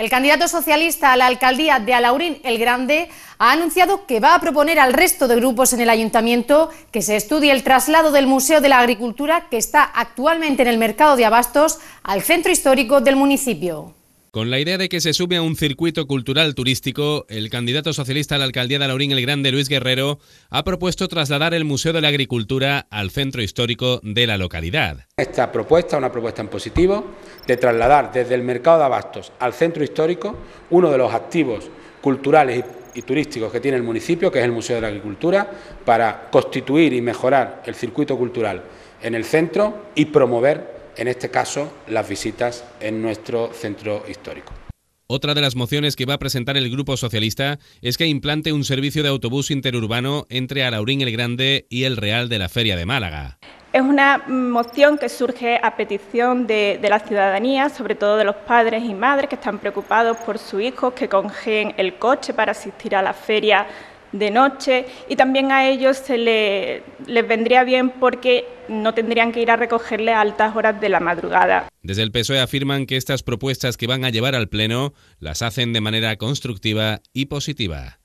El candidato socialista a la alcaldía de Alaurín el Grande ha anunciado que va a proponer al resto de grupos en el ayuntamiento que se estudie el traslado del Museo de la Agricultura que está actualmente en el mercado de abastos al centro histórico del municipio. Con la idea de que se sume a un circuito cultural turístico, el candidato socialista a la alcaldía de Laurín el Grande, Luis Guerrero, ha propuesto trasladar el Museo de la Agricultura al centro histórico de la localidad. Esta propuesta, una propuesta en positivo, de trasladar desde el mercado de abastos al centro histórico uno de los activos culturales y turísticos que tiene el municipio, que es el Museo de la Agricultura, para constituir y mejorar el circuito cultural en el centro y promover en este caso las visitas en nuestro centro histórico. Otra de las mociones que va a presentar el Grupo Socialista es que implante un servicio de autobús interurbano entre Alaurín el Grande y el Real de la Feria de Málaga. Es una moción que surge a petición de, la ciudadanía, sobre todo de los padres y madres que están preocupados por sus hijos que congeen el coche para asistir a la feria de noche y también a ellos se le, les vendría bien porque no tendrían que ir a recogerle a altas horas de la madrugada. Desde el PSOE afirman que estas propuestas que van a llevar al Pleno las hacen de manera constructiva y positiva.